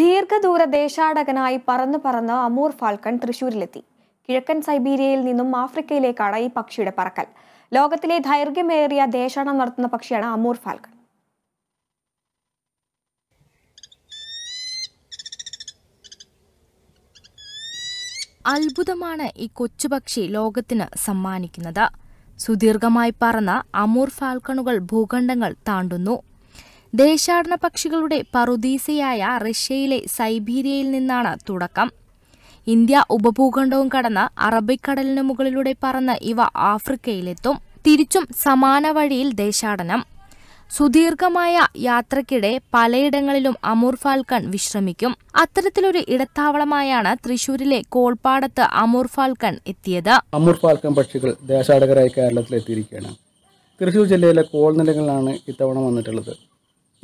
ദീർഘദൂര ദേശാടകനായി പറന്ന് പറന്ന് അമൂർ ഫാൽക്കൺ തൃശൂരിലെത്തി കിഴക്കൻ സൈബീരിയയിൽ നിന്നും ആഫ്രിക്കയിലേക്കാണ് ഈ പക്ഷിയുടെ പറക്കൽ ലോകത്തിലെ ദൈർഘ്യമേറിയ ദേശാടനം നടത്തുന്ന പക്ഷിയാണ് അമൂർ ഫാൽക്കൺ അത്ഭുതമാണ് ഈ കൊച്ചുപക്ഷി ലോകത്തിന് സമ്മാനിക്കുന്നത് സുദീർഘമായി പറന്ന അമൂർ ഫാൽക്കണുകൾ ഭൂഖണ്ഡങ്ങൾ താണ്ടുന്നു ദേശാടന പക്ഷികളുടെ പറുദീസയായ റഷ്യയിലെ സൈബീരിയയിൽ നിന്നാണ് തുടക്കം ഇന്ത്യ ഉപഭൂഖണ്ഡവും കടന്ന് അറബിക്കടലിന് മുകളിലൂടെ പറന്ന് ഇവ ആഫ്രിക്കയിലെത്തും തിരിച്ചും സമാന വഴിയിൽ ദേശാടനം സുദീർഘമായ യാത്രക്കിടെ പലയിടങ്ങളിലും അമൂർ ഫാൽക്കൺ വിശ്രമിക്കും അത്തരത്തിലൊരു ഇടത്താവളമായാണ് തൃശൂരിലെ കോൾപ്പാടത്ത് അമൂർ ഫാൽക്കൺ എത്തിയത് അമൂർ ഫാൽക്കൺ പക്ഷികൾ ദേശാടകരായി കേരളത്തിൽ എത്തിയിരിക്കുകയാണ് തൃശൂർ ജില്ലയിലെ കോൾ നിലങ്ങളിലാണ് ഇത്തവണ വന്നിട്ടുള്ളത്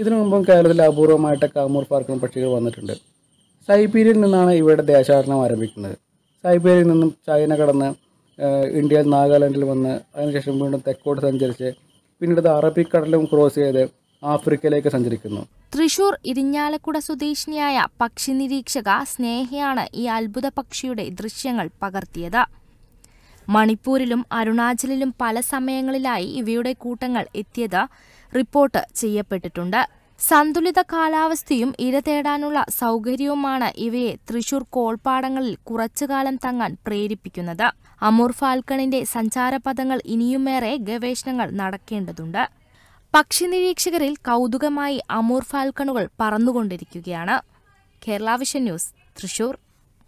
ഇതിനു മുമ്പും കേരളത്തിൽ അപൂർവമായിട്ട് കാമൂർ പാർക്കിലും പക്ഷികൾ വന്നിട്ടുണ്ട് സൈബീരിയയിൽ നിന്നാണ് ഇവയുടെ ദേശാടനം ആരംഭിക്കുന്നത് സൈബീരിയയിൽ നിന്നും ചൈന കടന്ന് ഇന്ത്യയിൽ നാഗാലാൻഡിൽ വന്ന് അതിനുശേഷം വീണ്ടും തെക്കോട്ട് സഞ്ചരിച്ച് പിന്നീട് അത് അറബിക്കടലും ക്രോസ് ചെയ്ത് ആഫ്രിക്കയിലേക്ക് സഞ്ചരിക്കുന്നു തൃശൂർ ഇരിഞ്ഞാലക്കുട സ്വദേശിനിയായ പക്ഷി നിരീക്ഷക സ്നേഹയാണ് ഈ അത്ഭുത പക്ഷിയുടെ ദൃശ്യങ്ങൾ പകർത്തിയത് മണിപ്പൂരിലും അരുണാചലിലും പല സമയങ്ങളിലായി ഇവയുടെ കൂട്ടങ്ങൾ എത്തിയത് റിപ്പോർട്ട് ചെയ്യപ്പെട്ടിട്ടുണ്ട് സന്തുലിത കാലാവസ്ഥയും ഇര തേടാനുള്ള സൗകര്യവുമാണ് ഇവയെ തൃശൂർ കോൾപ്പാടങ്ങളിൽ കുറച്ചുകാലം തങ്ങാൻ പ്രേരിപ്പിക്കുന്നത് അമൂർ ഫാൽക്കണിന്റെ സഞ്ചാരപഥങ്ങൾ ഇനിയുമേറെ ഗവേഷണങ്ങൾ നടക്കേണ്ടതുണ്ട് പക്ഷി നിരീക്ഷകരിൽ കൗതുകമായി അമൂർ ഫാൽക്കണുകൾ പറന്നുകൊണ്ടിരിക്കുകയാണ് കേരള വിഷൻ ന്യൂസ് തൃശൂർ